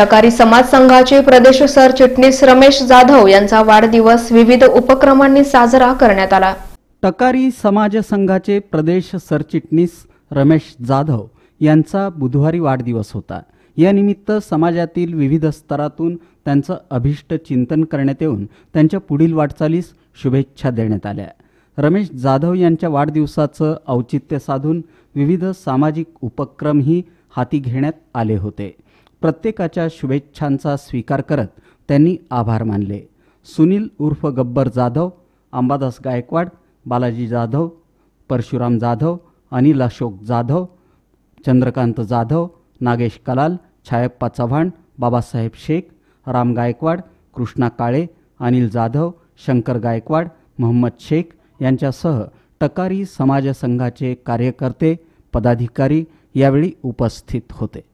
सकारी समाज संघाचे प्रदेश सरचिटणीस रमेश जाधव यांचा वाढदिवस विविध उपक्रमांनी साजरा करण्यात आला टकारी समाज संघाचे प्रदेश सरचिटणीस रमेश जाधव यांचा बुधवारी वाढदिवस होता या निमित्त समाजातील विविध स्तरातून त्यांचं अभिष्ट चिंतन करण्यात येऊन त्यांच्या पुढील वाटचालीस शुभेच्छा देण्यात आल्या रमेश जाधव यांच्या वाढदिवसाचं औचित्य साधून विविध सामाजिक उपक्रमही हाती घेण्यात आले होते प्रत्येकाच्या शुभेच्छांचा स्वीकार करत त्यांनी आभार मानले सुनील उर्फ गब्बर जाधव अंबादास गायकवाड बालाजी जाधव परशुराम जाधव अनिल अशोक जाधव चंद्रकांत जाधव नागेश कलाल छायप्पा चव्हाण बाबासाहेब शेख राम गायकवाड कृष्णा काळे अनिल जाधव शंकर गायकवाड मोहम्मद शेख यांच्यासह टकारी समाज संघाचे कार्यकर्ते पदाधिकारी यावेळी उपस्थित होते